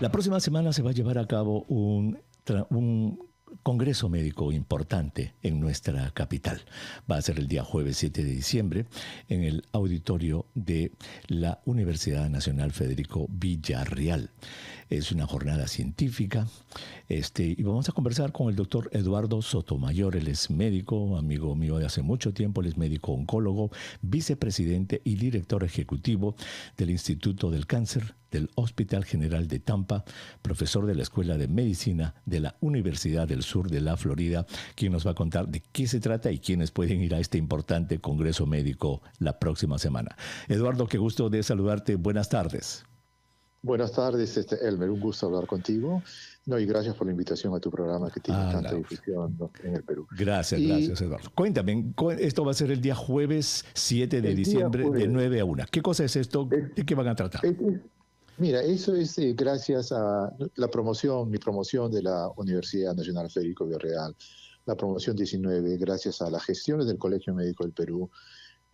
La próxima semana se va a llevar a cabo un, Congreso Médico importante en nuestra capital. Va a ser el día jueves 7 de diciembre en el auditorio de la Universidad Nacional Federico Villarreal. Es una jornada científica este, y vamos a conversar con el doctor Eduardo Sotomayor. Él es médico, amigo mío de hace mucho tiempo, él es médico oncólogo, vicepresidente y director ejecutivo del Instituto del Cáncer del Hospital General de Tampa, profesor de la Escuela de Medicina de la Universidad del Sur de la Florida, quien nos va a contar de qué se trata y quiénes pueden ir a este importante Congreso Médico la próxima semana. Eduardo, qué gusto de saludarte. Buenas tardes. Buenas tardes, este, Elmer. Un gusto hablar contigo. No, y gracias por la invitación a tu programa que tiene ah, tanta difusión en el Perú. Gracias, gracias, Eduardo. Cuéntame, esto va a ser el día jueves 7 de diciembre de 9 a 1. ¿Qué cosa es esto? ¿De qué van a tratar? Mira, eso es eh, gracias a la promoción, mi promoción de la Universidad Nacional Federico Villarreal, la promoción 19, gracias a las gestiones del Colegio Médico del Perú,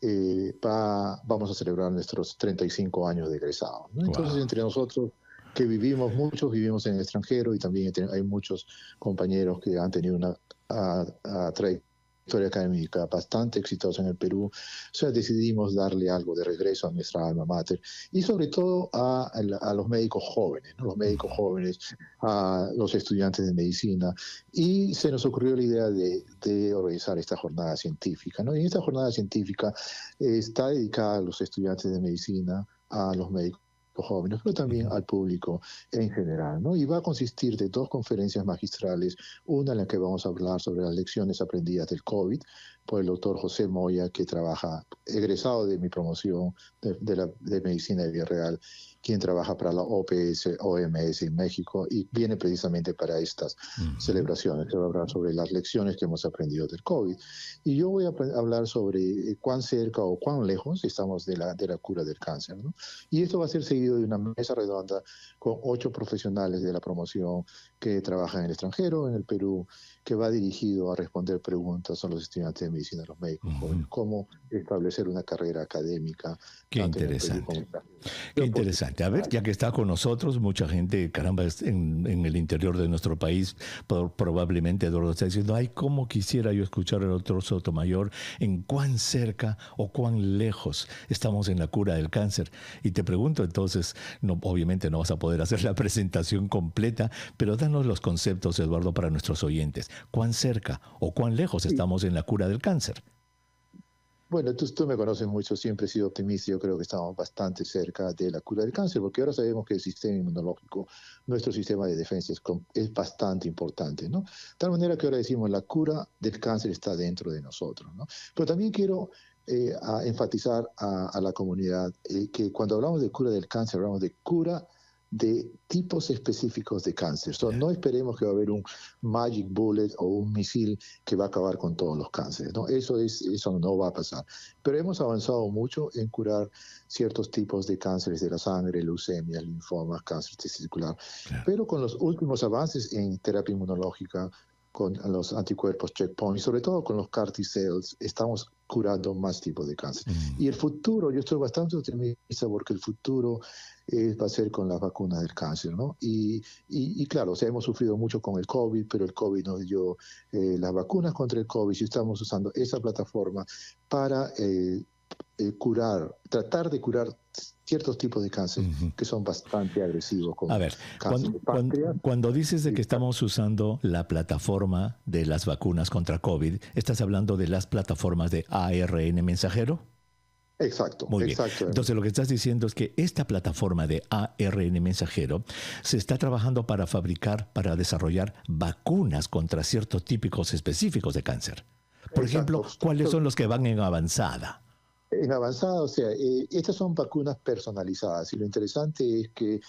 eh, vamos a celebrar nuestros 35 años de egresado. Entonces, entre nosotros que vivimos, muchos vivimos en el extranjero y también hay muchos compañeros que han tenido una trayectoria historia académica bastante exitosa en el Perú, o sea, decidimos darle algo de regreso a nuestra alma mater y sobre todo a, los médicos jóvenes, los médicos jóvenes, a los estudiantes de medicina y se nos ocurrió la idea de, organizar esta jornada científica. ¿no? Y esta jornada científica eh, está dedicada a los estudiantes de medicina, a los médicos jóvenes, pero también al público en general. ¿no? Y va a consistir de dos conferencias magistrales, una en la que vamos a hablar sobre las lecciones aprendidas del COVID, por el doctor José Moya, que trabaja, egresado de mi promoción de, de medicina de Villarreal, quien trabaja para la OPS, OMS en México y viene precisamente para estas celebraciones. que va a hablar sobre las lecciones que hemos aprendido del COVID. Y yo voy a hablar sobre eh, cuán cerca o cuán lejos estamos de la, cura del cáncer. Y esto va a ser seguido de una mesa redonda con ocho profesionales de la promoción que trabajan en el extranjero, en el Perú, que va dirigido a responder preguntas a los estudiantes de medicina, a los médicos cómo establecer una carrera académica. Qué interesante. Qué pues, interesante. A ver, ya que está con nosotros, mucha gente, caramba, en, el interior de nuestro país, probablemente Eduardo está diciendo, ay, cómo quisiera yo escuchar al otro Sotomayor en cuán cerca o cuán lejos estamos en la cura del cáncer. Y te pregunto entonces, obviamente no vas a poder hacer la presentación completa, pero danos los conceptos, Eduardo, para nuestros oyentes. ¿Cuán cerca o cuán lejos estamos en la cura del cáncer? Bueno, tú, me conoces mucho, siempre he sido optimista, yo creo que estamos bastante cerca de la cura del cáncer, porque ahora sabemos que el sistema inmunológico, nuestro sistema de defensa es, bastante importante, ¿no? De tal manera que ahora decimos, la cura del cáncer está dentro de nosotros, ¿no? Pero también quiero eh, enfatizar a, la comunidad eh, que cuando hablamos de cura del cáncer, hablamos de cura de tipos específicos de cáncer. no esperemos que va a haber un magic bullet o un misil que va a acabar con todos los cánceres. ¿no? Eso, es, eso no va a pasar. Pero hemos avanzado mucho en curar ciertos tipos de cánceres de la sangre, leucemia, linfomas, cáncer testicular. Pero con los últimos avances en terapia inmunológica, con los anticuerpos checkpoint, sobre todo con los CAR T-cells, estamos curando más tipos de cáncer. Mm. Y el futuro, yo estoy bastante optimista porque el futuro eh, va a ser con las vacunas del cáncer, ¿no? Y, y, claro, o sea, hemos sufrido mucho con el COVID, pero el COVID nos dio eh, las vacunas contra el COVID y estamos usando esa plataforma para eh, eh, curar, tratar de curar ciertos tipos de cáncer que son bastante agresivos. a ver, cuando, dices de que estamos usando la plataforma de las vacunas contra COVID, ¿estás hablando de las plataformas de ARN mensajero? Exacto. Muy bien. Entonces lo que estás diciendo es que esta plataforma de ARN mensajero se está trabajando para fabricar, para desarrollar vacunas contra ciertos típicos específicos de cáncer. Por ejemplo, ¿cuáles son los que van en avanzada? En avanzada, o sea, eh, estas son vacunas personalizadas y lo interesante es que eh,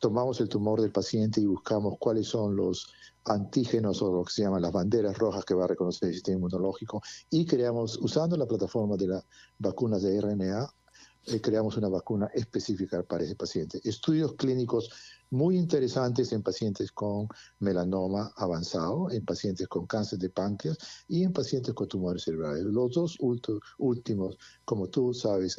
tomamos el tumor del paciente y buscamos cuáles son los antígenos o lo que se llaman las banderas rojas que va a reconocer el sistema inmunológico y creamos, usando la plataforma de las vacunas de RNA, eh, creamos una vacuna específica para ese paciente. Estudios clínicos muy interesantes en pacientes con melanoma avanzado, en pacientes con cáncer de páncreas y en pacientes con tumores cerebrales. Los dos últimos, como tú sabes,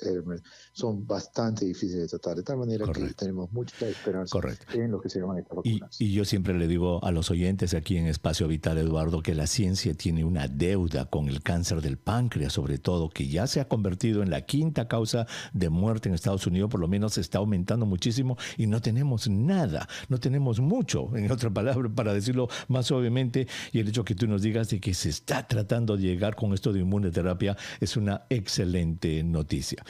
son bastante difíciles de tratar, de tal manera que tenemos mucha esperanza en lo que se llaman Y, y yo siempre le digo a los oyentes aquí en Espacio Vital, Eduardo, que la ciencia tiene una deuda con el cáncer del páncreas, sobre todo, que ya se ha convertido en la quinta causa de muerte en Estados Unidos, por lo menos está aumentando muchísimo y no tenemos nada no tenemos mucho, en otra palabra, para decirlo más obviamente, y el hecho que tú nos digas de que se está tratando de llegar con esto de inmunoterapia es una excelente noticia.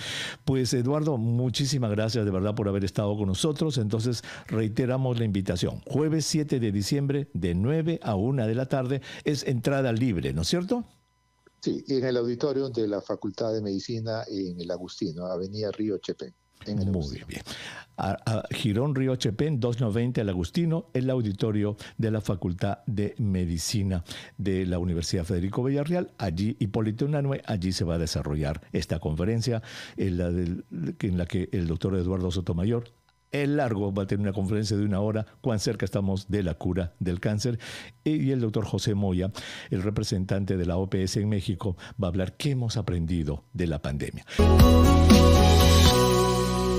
Pues Eduardo, muchísimas gracias de verdad por haber estado con nosotros, entonces reiteramos la invitación, jueves 7 de diciembre de 9 a 1 de la tarde es entrada libre, ¿no es cierto? Sí, en el auditorio de la Facultad de Medicina en el Agustino, Avenida Río Chepe. Muy bien. A, a Girón Río Chepén, 290 El Agustino, el auditorio de la Facultad de Medicina de la Universidad Federico Villarreal. Allí, Hipólito Unanue, allí se va a desarrollar esta conferencia en la, que el doctor Eduardo Sotomayor el largo, va a tener una conferencia de una hora, cuán cerca estamos de la cura del cáncer. Y el doctor José Moya, el representante de la OPS en México, va a hablar qué hemos aprendido de la pandemia.